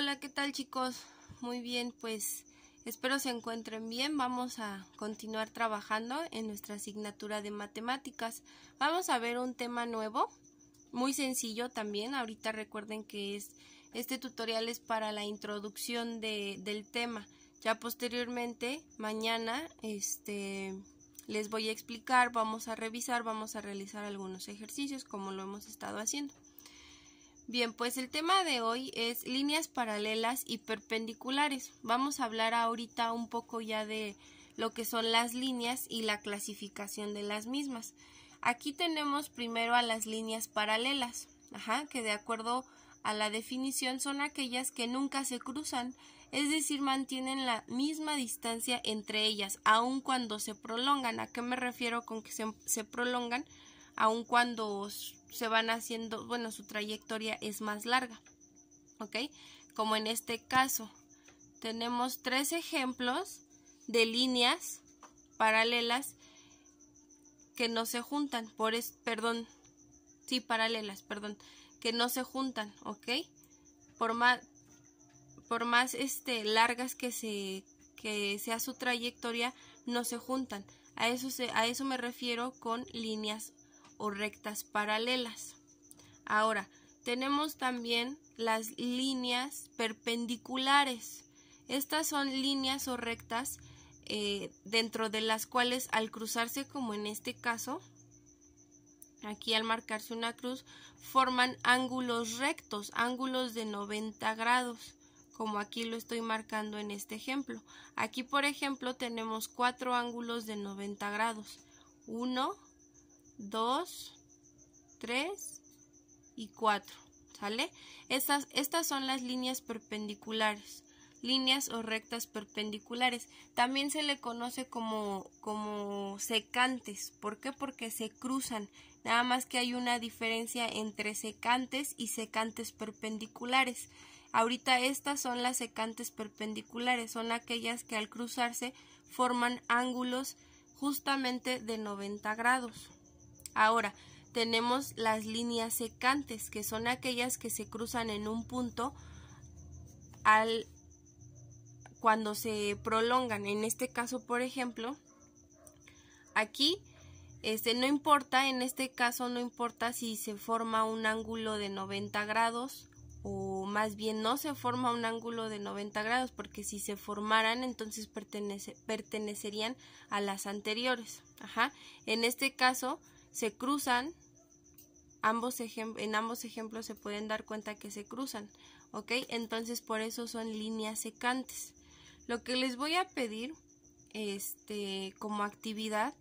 Hola, ¿qué tal chicos? Muy bien, pues espero se encuentren bien. Vamos a continuar trabajando en nuestra asignatura de matemáticas. Vamos a ver un tema nuevo, muy sencillo también. Ahorita recuerden que es este tutorial es para la introducción de, del tema. Ya posteriormente, mañana, este les voy a explicar, vamos a revisar, vamos a realizar algunos ejercicios como lo hemos estado haciendo. Bien, pues el tema de hoy es líneas paralelas y perpendiculares. Vamos a hablar ahorita un poco ya de lo que son las líneas y la clasificación de las mismas. Aquí tenemos primero a las líneas paralelas, que de acuerdo a la definición son aquellas que nunca se cruzan, es decir, mantienen la misma distancia entre ellas, aun cuando se prolongan. ¿A qué me refiero con que se prolongan? aun cuando se van haciendo, bueno, su trayectoria es más larga, ¿ok? Como en este caso, tenemos tres ejemplos de líneas paralelas que no se juntan, por es, perdón, sí, paralelas, perdón, que no se juntan, ¿ok? Por más, por más este, largas que, se, que sea su trayectoria, no se juntan. A eso, a eso me refiero con líneas o rectas paralelas. Ahora, tenemos también las líneas perpendiculares. Estas son líneas o rectas eh, dentro de las cuales al cruzarse, como en este caso, aquí al marcarse una cruz, forman ángulos rectos, ángulos de 90 grados, como aquí lo estoy marcando en este ejemplo. Aquí, por ejemplo, tenemos cuatro ángulos de 90 grados. 1, 2, 3 y 4. ¿Sale? Estas, son las líneas perpendiculares líneas o rectas perpendiculares. También se le conoce como, como secantes. ¿Por qué? Porque se cruzan. Nada más que hay una diferencia entre secantes y secantes perpendiculares. Ahorita estas son las secantes perpendiculares, son aquellas que al cruzarse forman ángulos justamente de 90 grados. Ahora, tenemos las líneas secantes, que son aquellas que se cruzan en un punto al cuando se prolongan. En este caso, por ejemplo, aquí este no importa, en este caso no importa si se forma un ángulo de 90 grados o más bien no se forma un ángulo de 90 grados porque si se formaran entonces pertenecerían a las anteriores. Ajá. En este caso se cruzan, ambos en ambos ejemplos se pueden dar cuenta que se cruzan, ¿ok? Entonces por eso son líneas secantes. Lo que les voy a pedir este, como actividad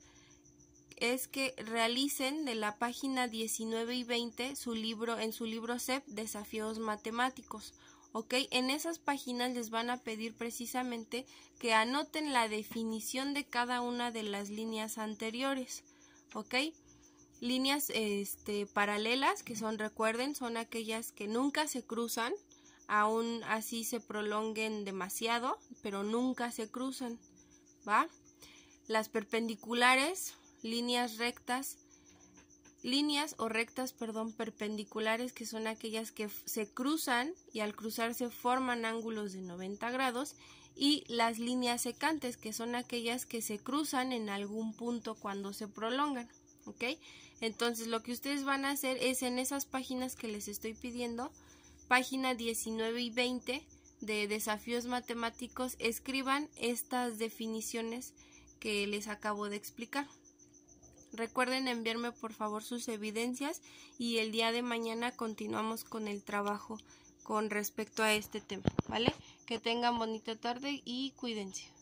es que realicen de la página 19 y 20 su libro, en su libro CEP Desafíos Matemáticos. ¿ok? En esas páginas les van a pedir precisamente que anoten la definición de cada una de las líneas anteriores, ¿ok? Líneas este, paralelas, que son, recuerden, son aquellas que nunca se cruzan, aún así se prolonguen demasiado, pero nunca se cruzan, ¿va? Las perpendiculares, líneas rectas, líneas o rectas, perdón, perpendiculares, que son aquellas que se cruzan y al cruzarse forman ángulos de 90 grados, y las líneas secantes, que son aquellas que se cruzan en algún punto cuando se prolongan, ¿ok? Entonces lo que ustedes van a hacer es en esas páginas que les estoy pidiendo, página 19 y 20 de desafíos matemáticos, escriban estas definiciones que les acabo de explicar. Recuerden enviarme por favor sus evidencias y el día de mañana continuamos con el trabajo con respecto a este tema, ¿vale? Que tengan bonita tarde y cuídense.